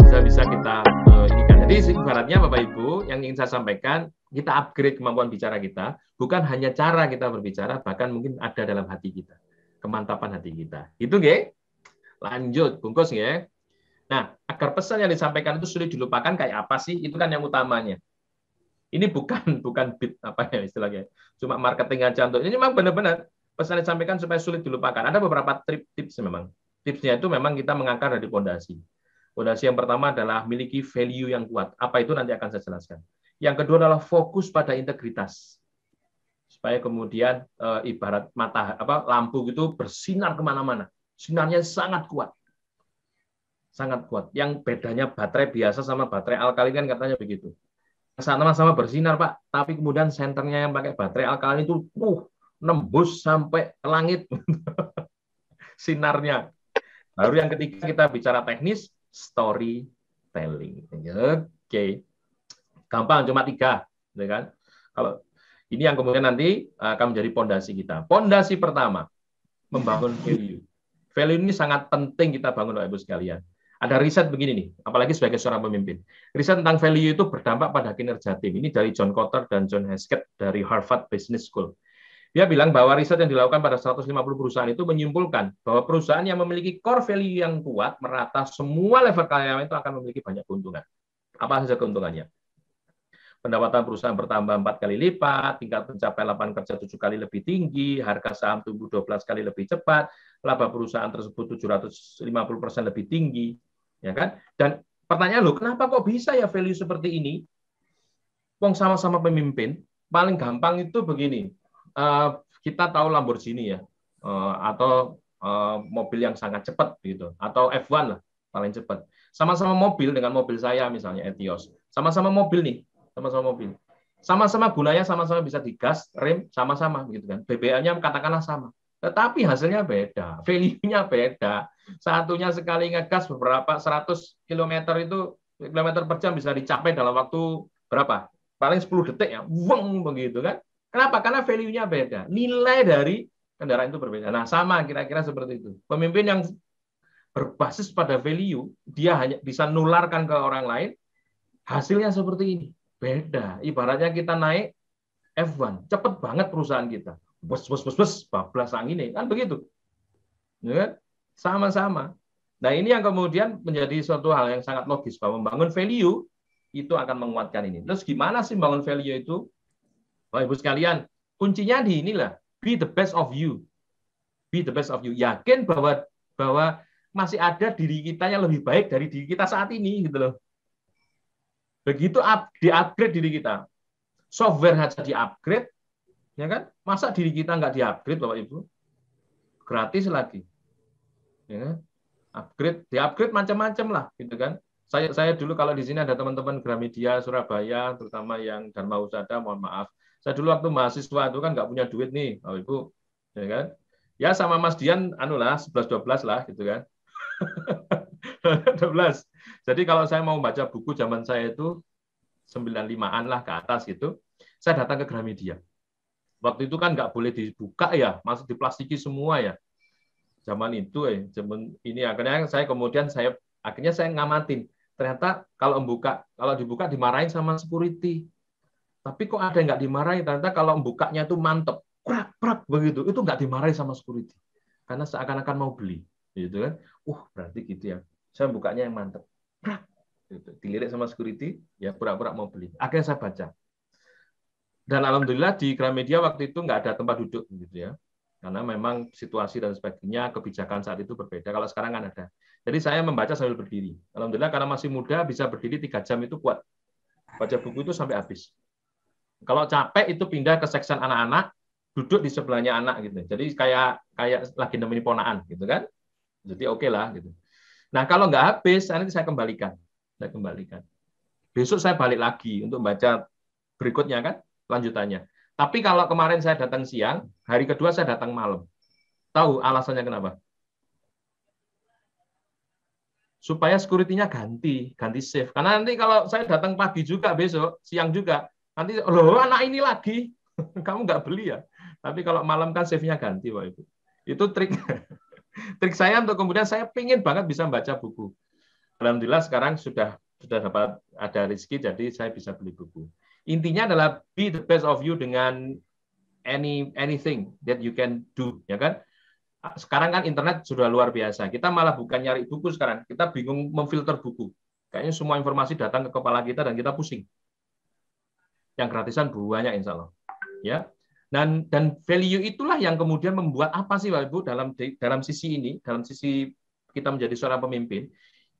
bisa-bisa kita uh, ini kan. Jadi ibaratnya Bapak Ibu yang ingin saya sampaikan, kita upgrade kemampuan bicara kita, bukan hanya cara kita berbicara, bahkan mungkin ada dalam hati kita, kemantapan hati kita. Itu nggih? Lanjut, bungkus nggih. Nah, agar pesan yang disampaikan itu sulit dilupakan kayak apa sih? Itu kan yang utamanya. Ini bukan bukan bit apa ya istilahnya, cuma marketing aja untuk ini memang benar-benar pesan yang disampaikan supaya sulit dilupakan. Ada beberapa trip tips memang. Tipsnya itu memang kita mengangkat dari pondasi. Pondasi yang pertama adalah miliki value yang kuat. Apa itu nanti akan saya jelaskan. Yang kedua adalah fokus pada integritas. Supaya kemudian e, ibarat mata apa lampu gitu bersinar kemana-mana. Sinarnya sangat kuat. Sangat kuat. Yang bedanya baterai biasa sama baterai alkali kan katanya begitu sama-sama bersinar Pak, tapi kemudian senternya yang pakai baterai alkali itu uh, nembus sampai ke langit sinarnya. Baru yang ketiga kita bicara teknis storytelling. Oke, gampang cuma tiga, ya kan? Kalau ini yang kemudian nanti akan menjadi pondasi kita. Pondasi pertama membangun value. Value ini sangat penting kita bangun Bapak Ibu sekalian. Ada riset begini nih, apalagi sebagai seorang pemimpin. Riset tentang value itu berdampak pada kinerja tim. Ini dari John Kotter dan John Heskett dari Harvard Business School. Dia bilang bahwa riset yang dilakukan pada 150 perusahaan itu menyimpulkan bahwa perusahaan yang memiliki core value yang kuat merata semua level karyawan itu akan memiliki banyak keuntungan. Apa saja keuntungannya? pendapatan perusahaan bertambah empat kali lipat, tingkat pencapaian lapangan kerja tujuh kali lebih tinggi, harga saham tumbuh 12 kali lebih cepat, laba perusahaan tersebut 750 persen lebih tinggi ya kan? Dan pertanyaan lo, kenapa kok bisa ya value seperti ini? Wong sama-sama pemimpin, paling gampang itu begini. Eh, kita tahu Lamborghini ya, eh, atau eh, mobil yang sangat cepat gitu, atau F1 lah paling cepat. Sama-sama mobil dengan mobil saya misalnya Etios, sama-sama mobil nih, sama-sama mobil, sama-sama gunanya sama-sama bisa digas, rem sama-sama gitu kan. BBM-nya katakanlah sama. Tetapi hasilnya beda, value-nya beda. Satunya sekali ngegas beberapa 100 km itu kilometer per jam bisa dicapai dalam waktu berapa? Paling 10 detik ya, weng begitu kan. Kenapa? Karena value-nya beda. Nilai dari kendaraan itu berbeda. Nah, sama kira-kira seperti itu. Pemimpin yang berbasis pada value, dia hanya bisa nularkan ke orang lain, hasilnya seperti ini. Beda. Ibaratnya kita naik F1, cepat banget perusahaan kita bus bus bus bus bablas ini kan begitu ya kan? sama-sama nah ini yang kemudian menjadi suatu hal yang sangat logis bahwa membangun value itu akan menguatkan ini terus gimana sih membangun value itu Bapak Ibu sekalian kuncinya di inilah be the best of you be the best of you yakin bahwa bahwa masih ada diri kita yang lebih baik dari diri kita saat ini gitu loh begitu up, di upgrade diri kita software saja di upgrade Ya kan? Masa diri kita nggak diupgrade Bapak Ibu? Gratis lagi. Ya, kan? upgrade, diupgrade macam-macam lah, gitu kan? Saya saya dulu kalau di sini ada teman-teman Gramedia Surabaya, terutama yang Dharma Usada, mohon maaf. Saya dulu waktu mahasiswa itu kan nggak punya duit nih, Bapak Ibu, ya kan? Ya sama Mas Dian anulah lah dua belas lah gitu kan. 12. Jadi kalau saya mau baca buku zaman saya itu 95-an lah ke atas gitu, saya datang ke Gramedia waktu itu kan nggak boleh dibuka ya, masih diplastiki semua ya. Zaman itu eh, zaman ini akhirnya saya kemudian saya akhirnya saya ngamatin. Ternyata kalau membuka, kalau dibuka dimarahin sama security. Tapi kok ada yang nggak dimarahin? Ternyata kalau membukanya itu mantep, prak prak begitu, itu nggak dimarahin sama security karena seakan-akan mau beli, gitu kan? Uh, berarti gitu ya. Saya bukanya yang mantep, prak, gitu. dilirik sama security, ya pura-pura mau beli. Akhirnya saya baca, dan alhamdulillah di Gramedia waktu itu nggak ada tempat duduk gitu ya. Karena memang situasi dan sebagainya kebijakan saat itu berbeda. Kalau sekarang kan ada. Jadi saya membaca sambil berdiri. Alhamdulillah karena masih muda bisa berdiri tiga jam itu kuat. Baca buku itu sampai habis. Kalau capek itu pindah ke seksen anak-anak, duduk di sebelahnya anak gitu. Jadi kayak kayak lagi nemenin ponaan gitu kan. Jadi oke okay lah gitu. Nah kalau nggak habis, nanti saya kembalikan. Saya kembalikan. Besok saya balik lagi untuk baca berikutnya kan lanjutannya. Tapi kalau kemarin saya datang siang, hari kedua saya datang malam. Tahu alasannya kenapa? Supaya security-nya ganti, ganti shift. Karena nanti kalau saya datang pagi juga besok, siang juga, nanti loh anak ini lagi, kamu nggak beli ya. Tapi kalau malam kan shift-nya ganti, Pak Ibu. Itu trik trik saya untuk kemudian saya pingin banget bisa baca buku. Alhamdulillah sekarang sudah sudah dapat ada rezeki, jadi saya bisa beli buku. Intinya adalah be the best of you dengan any anything that you can do, ya kan? Sekarang kan internet sudah luar biasa. Kita malah bukan nyari buku sekarang, kita bingung memfilter buku. Kayaknya semua informasi datang ke kepala kita dan kita pusing. Yang gratisan banyak insya Allah. Ya, dan dan value itulah yang kemudian membuat apa sih Bapak Ibu dalam dalam sisi ini dalam sisi kita menjadi seorang pemimpin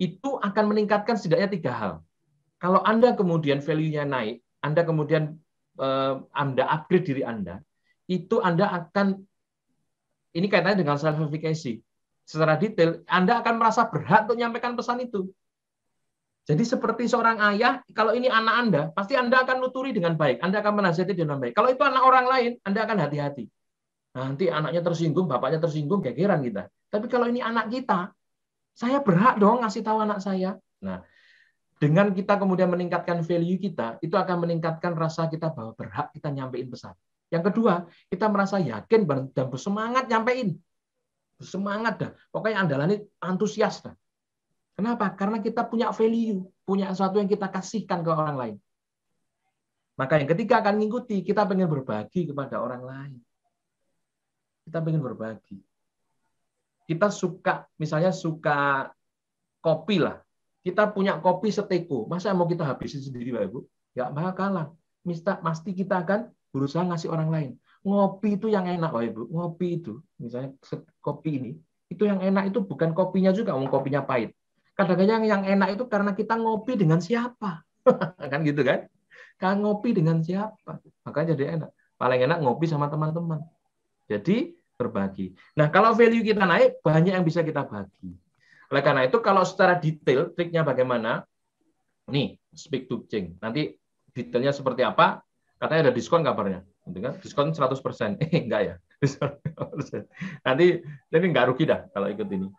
itu akan meningkatkan setidaknya tiga hal kalau anda kemudian value-nya naik anda kemudian eh, Anda upgrade diri Anda, itu Anda akan ini kaitannya dengan self efficacy secara detail, Anda akan merasa berhak untuk menyampaikan pesan itu. Jadi seperti seorang ayah, kalau ini anak Anda, pasti Anda akan nuturi dengan baik, Anda akan menasihati dengan baik. Kalau itu anak orang lain, Anda akan hati-hati. Nah, nanti anaknya tersinggung, bapaknya tersinggung, gegeran kita. Tapi kalau ini anak kita, saya berhak dong ngasih tahu anak saya. Nah, dengan kita kemudian meningkatkan value kita, itu akan meningkatkan rasa kita bahwa berhak kita nyampein pesan. Yang kedua, kita merasa yakin dan bersemangat nyampein. Bersemangat dah. Pokoknya andalan ini antusias dah. Kenapa? Karena kita punya value, punya sesuatu yang kita kasihkan ke orang lain. Maka yang ketiga akan mengikuti, kita ingin berbagi kepada orang lain. Kita ingin berbagi. Kita suka, misalnya suka kopi lah. Kita punya kopi seteko, masa mau kita habisin sendiri Pak Ibu? Gak ya, bakalan. Mista, pasti kita akan berusaha ngasih orang lain. Ngopi itu yang enak Pak Ibu. Ngopi itu, misalnya kopi ini, itu yang enak itu bukan kopinya juga, mau kopinya pahit. Kadang-kadang yang enak itu karena kita ngopi dengan siapa. kan gitu kan? Kan ngopi dengan siapa. maka jadi enak. Paling enak ngopi sama teman-teman. Jadi berbagi. Nah, kalau value kita naik, banyak yang bisa kita bagi. Oleh karena itu kalau secara detail triknya bagaimana? Nih, speak to Jing. Nanti detailnya seperti apa? Katanya ada diskon kabarnya. Nanti gitu kan? Diskon 100%. Eh, enggak ya. nanti jadi nggak rugi dah kalau ikut ini.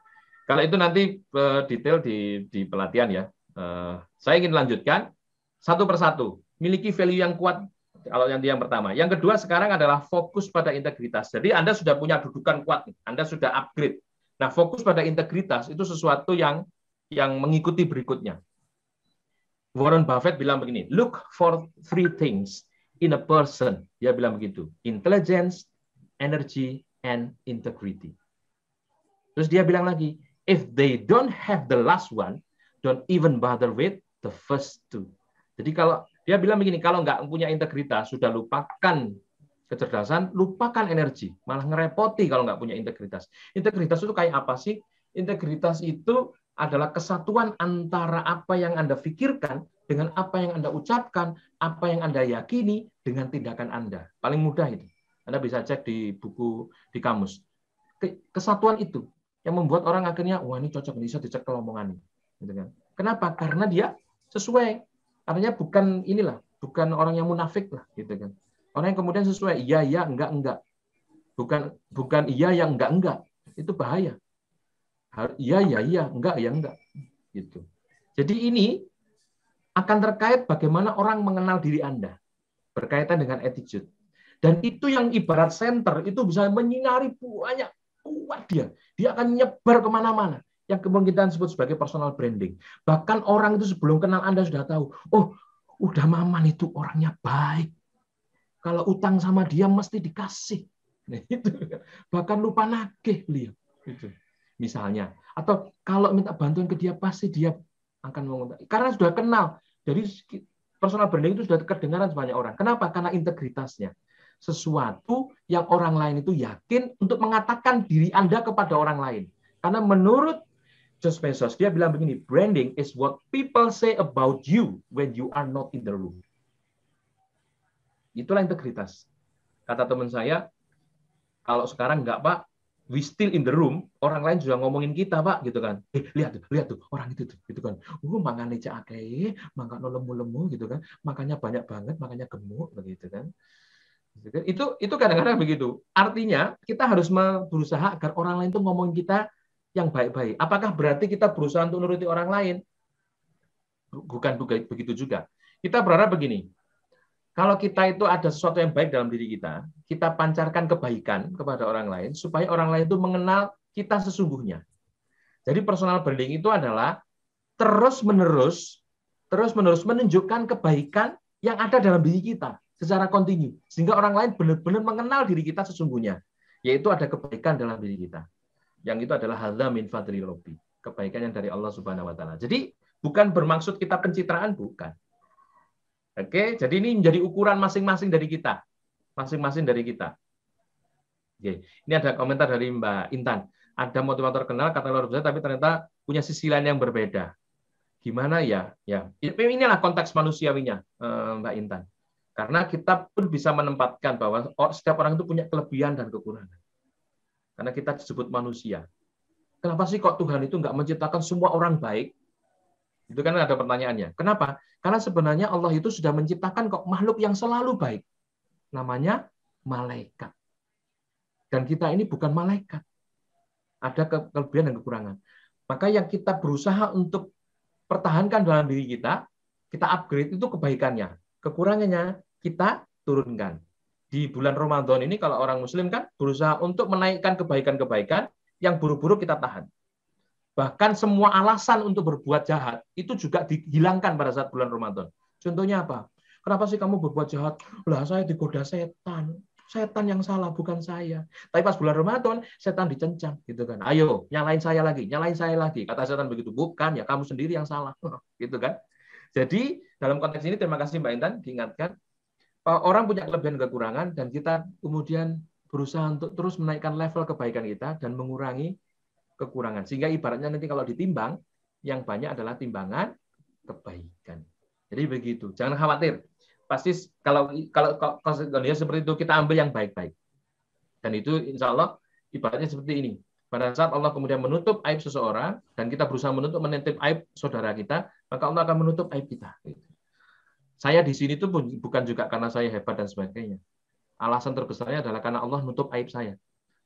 Kalau itu nanti eh, detail di, di pelatihan ya. Eh, saya ingin lanjutkan satu persatu. Miliki value yang kuat kalau yang yang pertama. Yang kedua sekarang adalah fokus pada integritas. Jadi Anda sudah punya dudukan kuat, Anda sudah upgrade. Nah, fokus pada integritas itu sesuatu yang yang mengikuti berikutnya. Warren Buffett bilang begini, look for three things in a person. Dia bilang begitu, intelligence, energy, and integrity. Terus dia bilang lagi, if they don't have the last one, don't even bother with the first two. Jadi kalau dia bilang begini, kalau nggak punya integritas, sudah lupakan kecerdasan, lupakan energi, malah ngerepoti kalau nggak punya integritas. Integritas itu kayak apa sih? Integritas itu adalah kesatuan antara apa yang Anda pikirkan dengan apa yang Anda ucapkan, apa yang Anda yakini dengan tindakan Anda. Paling mudah itu. Anda bisa cek di buku di kamus. Kesatuan itu yang membuat orang akhirnya wah ini cocok bisa dicek kelomongan gitu ini. Kenapa? Karena dia sesuai. Artinya bukan inilah, bukan orang yang munafik lah gitu kan. Orang yang kemudian sesuai iya iya enggak enggak. Bukan bukan iya yang enggak enggak. Itu bahaya. Iya iya iya enggak ya enggak. Gitu. Jadi ini akan terkait bagaimana orang mengenal diri Anda berkaitan dengan attitude. Dan itu yang ibarat center itu bisa menyinari banyak kuat dia. Dia akan nyebar kemana-mana. Yang kemudian kita sebut sebagai personal branding. Bahkan orang itu sebelum kenal Anda sudah tahu, oh udah maman itu orangnya baik, kalau utang sama dia mesti dikasih. Nah, itu. Kan. Bahkan lupa nageh beliau. Itu. Misalnya. Atau kalau minta bantuan ke dia, pasti dia akan mengundang. Karena sudah kenal. Jadi personal branding itu sudah kedengaran banyak orang. Kenapa? Karena integritasnya. Sesuatu yang orang lain itu yakin untuk mengatakan diri Anda kepada orang lain. Karena menurut Just Bezos, dia bilang begini, branding is what people say about you when you are not in the room. Itulah integritas. Kata teman saya, kalau sekarang enggak, Pak, we still in the room, orang lain juga ngomongin kita, Pak, gitu kan. Eh, lihat tuh, lihat tuh, orang itu tuh, gitu kan. Uh, makan leca akeh, makan lemu-lemu gitu kan. Makanya banyak banget, makanya gemuk begitu kan. Itu itu kadang-kadang begitu. Artinya, kita harus berusaha agar orang lain tuh ngomongin kita yang baik-baik. Apakah berarti kita berusaha untuk nuruti orang lain? Bukan begitu juga. Kita berharap begini, kalau kita itu ada sesuatu yang baik dalam diri kita, kita pancarkan kebaikan kepada orang lain supaya orang lain itu mengenal kita sesungguhnya. Jadi personal branding itu adalah terus-menerus terus-menerus menunjukkan kebaikan yang ada dalam diri kita secara kontinu sehingga orang lain benar-benar mengenal diri kita sesungguhnya, yaitu ada kebaikan dalam diri kita. Yang itu adalah hadza min fadli kebaikan yang dari Allah Subhanahu wa taala. Jadi bukan bermaksud kita pencitraan bukan Oke, jadi ini menjadi ukuran masing-masing dari kita. Masing-masing dari kita. Oke. Ini ada komentar dari Mbak Intan. Ada motivator kenal, kata luar biasa, tapi ternyata punya sisi lain yang berbeda. Gimana ya? Ya, ya inilah konteks manusiawinya, eh, Mbak Intan. Karena kita pun bisa menempatkan bahwa setiap orang itu punya kelebihan dan kekurangan. Karena kita disebut manusia. Kenapa sih kok Tuhan itu nggak menciptakan semua orang baik, itu kan ada pertanyaannya. Kenapa? Karena sebenarnya Allah itu sudah menciptakan kok makhluk yang selalu baik. Namanya malaikat. Dan kita ini bukan malaikat. Ada kelebihan dan kekurangan. Maka yang kita berusaha untuk pertahankan dalam diri kita, kita upgrade itu kebaikannya. Kekurangannya kita turunkan. Di bulan Ramadan ini kalau orang muslim kan berusaha untuk menaikkan kebaikan-kebaikan, yang buruk-buruk kita tahan bahkan semua alasan untuk berbuat jahat itu juga dihilangkan pada saat bulan Ramadan. Contohnya apa? Kenapa sih kamu berbuat jahat? Lah saya digoda setan. Setan yang salah bukan saya. Tapi pas bulan Ramadan setan dicencang gitu kan. Ayo, nyalain saya lagi, nyalain saya lagi. Kata setan begitu, bukan ya kamu sendiri yang salah. gitu kan. Jadi dalam konteks ini terima kasih Mbak Intan diingatkan e, orang punya kelebihan dan kekurangan dan kita kemudian berusaha untuk terus menaikkan level kebaikan kita dan mengurangi kekurangan. Sehingga ibaratnya nanti kalau ditimbang, yang banyak adalah timbangan kebaikan. Jadi begitu. Jangan khawatir. Pasti kalau kalau konsekuensinya seperti itu kita ambil yang baik-baik. Dan itu insya Allah ibaratnya seperti ini. Pada saat Allah kemudian menutup aib seseorang dan kita berusaha menutup menentip aib saudara kita, maka Allah akan menutup aib kita. Saya di sini itu bukan juga karena saya hebat dan sebagainya. Alasan terbesarnya adalah karena Allah menutup aib saya.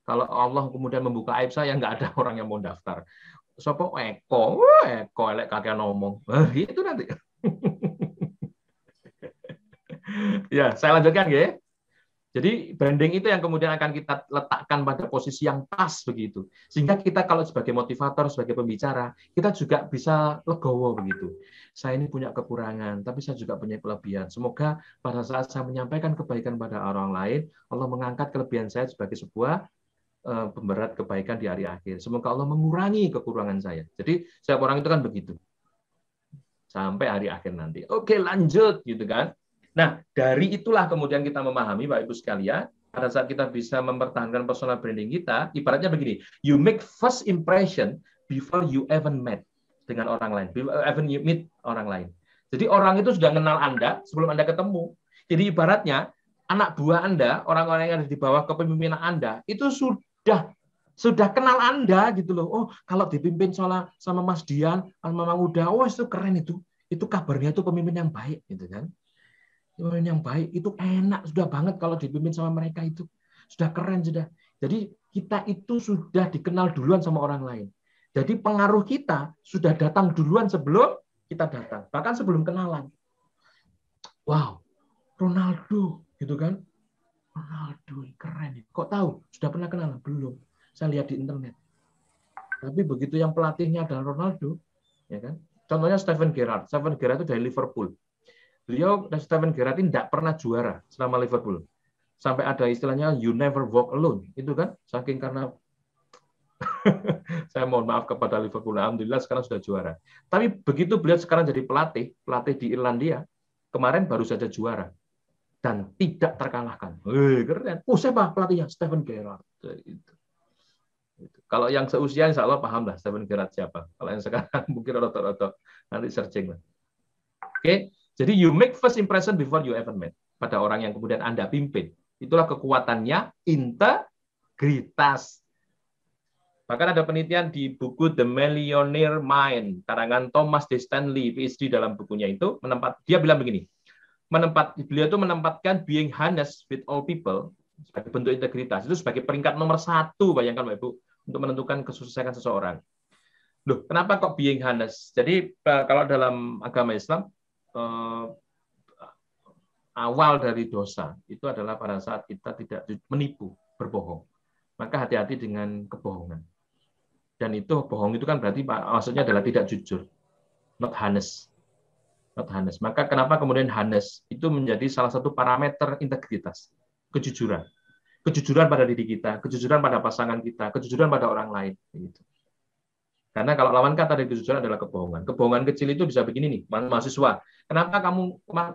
Kalau Allah kemudian membuka aib saya, nggak ada orang yang mau daftar. Sopo Eko, Wah, Eko elek kakek ngomong. Nah, itu nanti. ya, saya lanjutkan ya. Jadi branding itu yang kemudian akan kita letakkan pada posisi yang pas begitu. Sehingga kita kalau sebagai motivator, sebagai pembicara, kita juga bisa legowo begitu. Saya ini punya kekurangan, tapi saya juga punya kelebihan. Semoga pada saat saya menyampaikan kebaikan pada orang lain, Allah mengangkat kelebihan saya sebagai sebuah Eh, pemberat kebaikan di hari akhir. Semoga Allah mengurangi kekurangan saya. Jadi setiap orang itu kan begitu. Sampai hari akhir nanti. Oke, lanjut gitu kan. Nah, dari itulah kemudian kita memahami Bapak Ibu sekalian, pada saat kita bisa mempertahankan personal branding kita, ibaratnya begini, you make first impression before you even met dengan orang lain, before even you meet orang lain. Jadi orang itu sudah kenal Anda sebelum Anda ketemu. Jadi ibaratnya anak buah Anda, orang-orang yang ada di bawah kepemimpinan Anda, itu sudah sudah sudah kenal Anda gitu loh. Oh, kalau dipimpin sholat sama Mas Dian, sama Mang Uda, oh itu keren itu. Itu kabarnya itu pemimpin yang baik gitu kan. Pemimpin yang baik itu enak sudah banget kalau dipimpin sama mereka itu. Sudah keren sudah. Jadi kita itu sudah dikenal duluan sama orang lain. Jadi pengaruh kita sudah datang duluan sebelum kita datang, bahkan sebelum kenalan. Wow, Ronaldo gitu kan. Ronaldo keren. Ya. Kok tahu? Sudah pernah kenal? Belum. Saya lihat di internet. Tapi begitu yang pelatihnya adalah Ronaldo, ya kan? Contohnya Steven Gerrard. Steven Gerrard itu dari Liverpool. Beliau dan Steven Gerrard ini tidak pernah juara selama Liverpool. Sampai ada istilahnya you never walk alone, itu kan? Saking karena saya mohon maaf kepada Liverpool. Alhamdulillah sekarang sudah juara. Tapi begitu beliau sekarang jadi pelatih, pelatih di Irlandia, kemarin baru saja juara dan tidak terkalahkan. Hei, keren. Oh, siapa pelatihnya? Stephen Gerrard. Itu. Kalau yang seusia insya Allah paham lah Stephen Gerrard siapa. Kalau yang sekarang mungkin rotor-rotor. Nanti searching Oke, okay? jadi you make first impression before you ever met. Pada orang yang kemudian Anda pimpin. Itulah kekuatannya integritas. Bahkan ada penelitian di buku The Millionaire Mind, karangan Thomas de Stanley, PhD dalam bukunya itu, menempat, dia bilang begini, menempat beliau itu menempatkan being honest with all people sebagai bentuk integritas itu sebagai peringkat nomor satu bayangkan Bapak Ibu untuk menentukan kesuksesan seseorang. Loh, kenapa kok being honest? Jadi eh, kalau dalam agama Islam eh, awal dari dosa itu adalah pada saat kita tidak menipu, berbohong. Maka hati-hati dengan kebohongan. Dan itu bohong itu kan berarti maksudnya adalah tidak jujur, not honest not honest. Maka kenapa kemudian honest itu menjadi salah satu parameter integritas, kejujuran. Kejujuran pada diri kita, kejujuran pada pasangan kita, kejujuran pada orang lain. Gitu. Karena kalau lawan kata dari kejujuran adalah kebohongan. Kebohongan kecil itu bisa begini nih, mahasiswa. Kenapa kamu,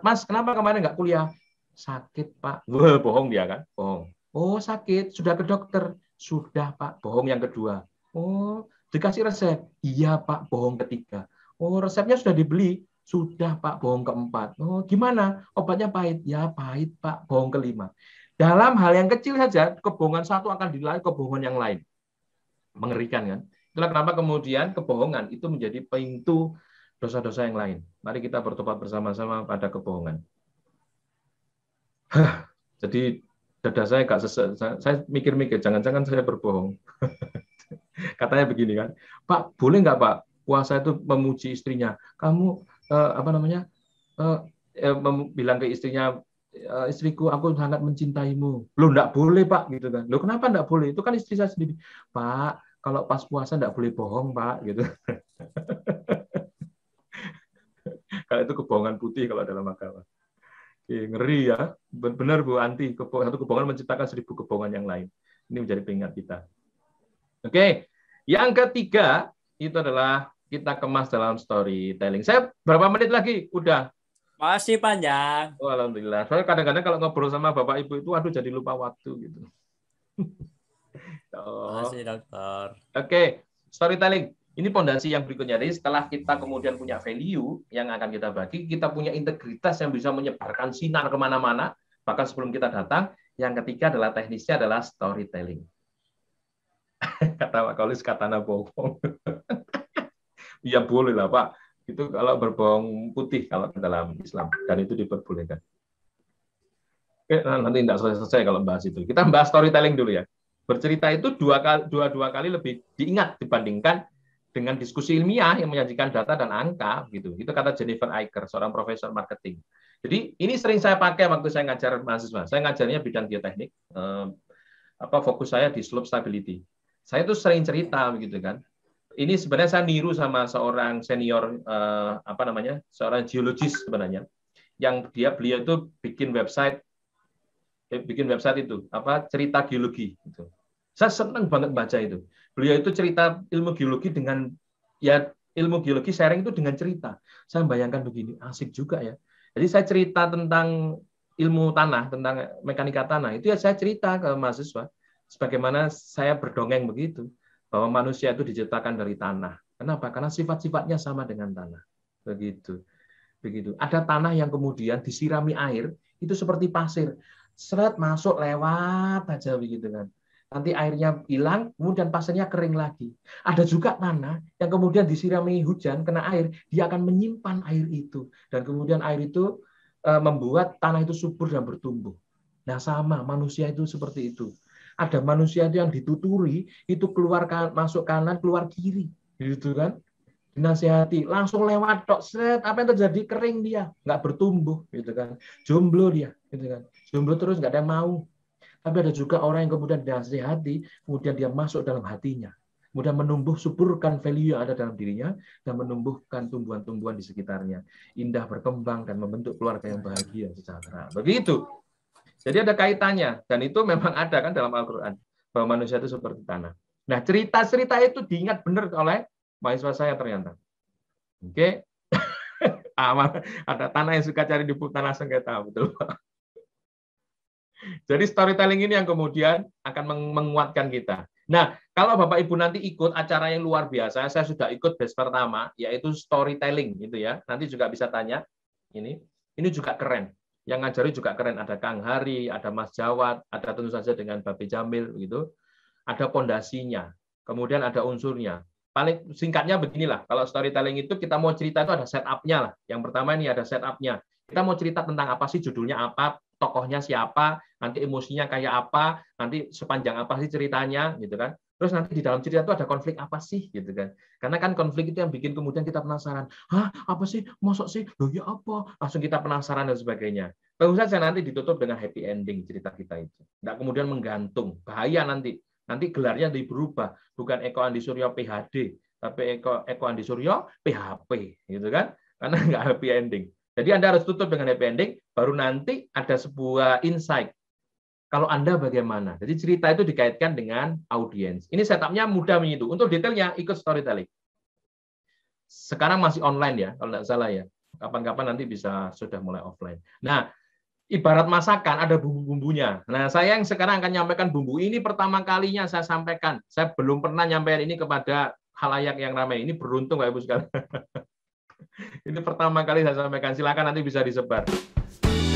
mas, kenapa kemarin nggak kuliah? Sakit, Pak. Wah, bohong dia kan? Bohong. Oh, sakit. Sudah ke dokter? Sudah, Pak. Bohong yang kedua. Oh, dikasih resep? Iya, Pak. Bohong ketiga. Oh, resepnya sudah dibeli? Sudah Pak bohong keempat. Oh, gimana? Obatnya pahit. Ya pahit Pak, bohong kelima. Dalam hal yang kecil saja, kebohongan satu akan dilalui kebohongan yang lain. Mengerikan kan? Itulah kenapa kemudian kebohongan itu menjadi pintu dosa-dosa yang lain. Mari kita bertobat bersama-sama pada kebohongan. Hah, jadi dada saya gak Saya mikir-mikir, jangan-jangan saya berbohong. Katanya begini kan, Pak, boleh nggak Pak puasa itu memuji istrinya? Kamu uh, apa namanya uh, eh, eh bilang ke istrinya eh, istriku aku sangat mencintaimu lo ndak boleh pak gitu kan lo kenapa ndak boleh itu kan istri saya sendiri pak kalau pas puasa ndak boleh bohong pak gitu kalau itu kebohongan putih kalau dalam agama Oke, ngeri ya benar bu anti satu kebohongan menciptakan seribu kebohongan yang lain ini menjadi pengingat kita oke yang ketiga itu adalah kita kemas dalam storytelling. Saya berapa menit lagi? Udah. Masih panjang. Oh, Alhamdulillah. Soalnya kadang-kadang kalau ngobrol sama Bapak Ibu itu, aduh jadi lupa waktu gitu. oh. Masih, dokter. Oke, okay. storytelling. Ini pondasi yang berikutnya. Jadi setelah kita kemudian punya value yang akan kita bagi, kita punya integritas yang bisa menyebarkan sinar kemana-mana, bahkan sebelum kita datang. Yang ketiga adalah teknisnya adalah storytelling. Kata Pak Kaulis, kata Nabokong. ya boleh lah Pak. Itu kalau berbohong putih kalau dalam Islam dan itu diperbolehkan. Oke, nah, nanti tidak selesai-selesai kalau bahas itu. Kita bahas storytelling dulu ya. Bercerita itu dua kali, dua, dua kali lebih diingat dibandingkan dengan diskusi ilmiah yang menyajikan data dan angka gitu. Itu kata Jennifer Eicher, seorang profesor marketing. Jadi ini sering saya pakai waktu saya ngajar mahasiswa. Saya ngajarnya bidang geoteknik. Eh, apa fokus saya di slope stability. Saya itu sering cerita begitu kan ini sebenarnya saya niru sama seorang senior eh, apa namanya seorang geologis sebenarnya yang dia beliau itu bikin website eh, bikin website itu apa cerita geologi itu saya senang banget baca itu beliau itu cerita ilmu geologi dengan ya ilmu geologi sharing itu dengan cerita saya bayangkan begini asik juga ya jadi saya cerita tentang ilmu tanah tentang mekanika tanah itu ya saya cerita ke mahasiswa sebagaimana saya berdongeng begitu bahwa manusia itu diciptakan dari tanah. Kenapa? Karena sifat-sifatnya sama dengan tanah. Begitu. Begitu. Ada tanah yang kemudian disirami air, itu seperti pasir. Seret masuk lewat aja begitu kan. Nanti airnya hilang, kemudian pasirnya kering lagi. Ada juga tanah yang kemudian disirami hujan, kena air, dia akan menyimpan air itu. Dan kemudian air itu eh, membuat tanah itu subur dan bertumbuh. Nah sama, manusia itu seperti itu ada manusia itu yang dituturi itu keluar kan, masuk kanan keluar kiri gitu kan dinasihati langsung lewat tok set apa yang terjadi kering dia nggak bertumbuh gitu kan jomblo dia gitu kan jomblo terus nggak ada yang mau tapi ada juga orang yang kemudian dinasihati kemudian dia masuk dalam hatinya kemudian menumbuh suburkan value yang ada dalam dirinya dan menumbuhkan tumbuhan-tumbuhan di sekitarnya indah berkembang dan membentuk keluarga yang bahagia secara begitu jadi ada kaitannya dan itu memang ada kan dalam Al-Qur'an bahwa manusia itu seperti tanah. Nah, cerita-cerita itu diingat benar oleh mahasiswa saya ternyata. Oke. Okay. Ah, ada tanah yang suka cari di tanah sengketa, betul. Jadi storytelling ini yang kemudian akan menguatkan kita. Nah, kalau Bapak Ibu nanti ikut acara yang luar biasa, saya sudah ikut batch pertama, yaitu storytelling gitu ya. Nanti juga bisa tanya. Ini ini juga keren yang ngajari juga keren ada Kang Hari, ada Mas Jawat, ada tentu saja dengan Babe Jamil gitu. Ada pondasinya, kemudian ada unsurnya. Paling singkatnya beginilah, kalau storytelling itu kita mau cerita itu ada setupnya lah. Yang pertama ini ada setupnya. Kita mau cerita tentang apa sih, judulnya apa, tokohnya siapa, nanti emosinya kayak apa, nanti sepanjang apa sih ceritanya gitu kan. Terus nanti di dalam cerita itu ada konflik apa sih gitu kan? Karena kan konflik itu yang bikin kemudian kita penasaran. Hah, apa sih? masuk sih? Loh ya apa? Langsung kita penasaran dan sebagainya. Terus saja nanti ditutup dengan happy ending cerita kita itu. Tidak kemudian menggantung. Bahaya nanti. Nanti gelarnya di berubah. Bukan Eko Andi Suryo PHD, tapi Eko Eko Andi Suryo PHP gitu kan? Karena nggak happy ending. Jadi Anda harus tutup dengan happy ending, baru nanti ada sebuah insight kalau Anda bagaimana? Jadi cerita itu dikaitkan dengan audiens. Ini setupnya mudah menyitu. Untuk detailnya ikut storytelling. Sekarang masih online ya, kalau tidak salah ya. Kapan-kapan nanti bisa sudah mulai offline. Nah, ibarat masakan ada bumbu-bumbunya. Nah, saya yang sekarang akan nyampaikan bumbu ini pertama kalinya saya sampaikan. Saya belum pernah nyampaikan ini kepada halayak yang ramai. Ini beruntung Pak Ibu sekalian. ini pertama kali saya sampaikan. Silakan nanti bisa disebar.